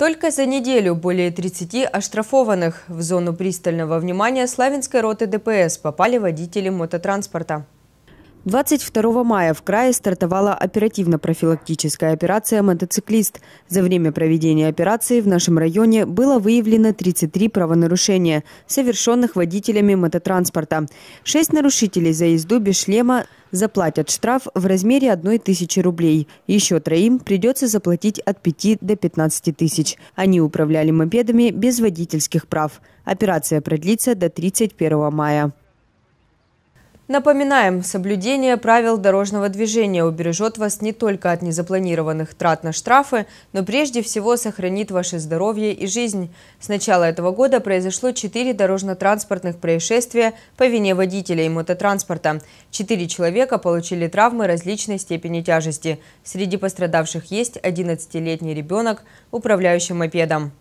Только за неделю более 30 оштрафованных. В зону пристального внимания Славянской роты ДПС попали водители мототранспорта. 22 мая в крае стартовала оперативно-профилактическая операция «Мотоциклист». За время проведения операции в нашем районе было выявлено 33 правонарушения, совершенных водителями мототранспорта. Шесть нарушителей за езду без шлема заплатят штраф в размере 1 тысячи рублей. Еще троим придется заплатить от 5 до 15 тысяч. Они управляли мопедами без водительских прав. Операция продлится до 31 мая. Напоминаем, соблюдение правил дорожного движения убережет вас не только от незапланированных трат на штрафы, но прежде всего сохранит ваше здоровье и жизнь. С начала этого года произошло 4 дорожно-транспортных происшествия по вине водителей мототранспорта. Четыре человека получили травмы различной степени тяжести. Среди пострадавших есть 11-летний ребенок, управляющий мопедом.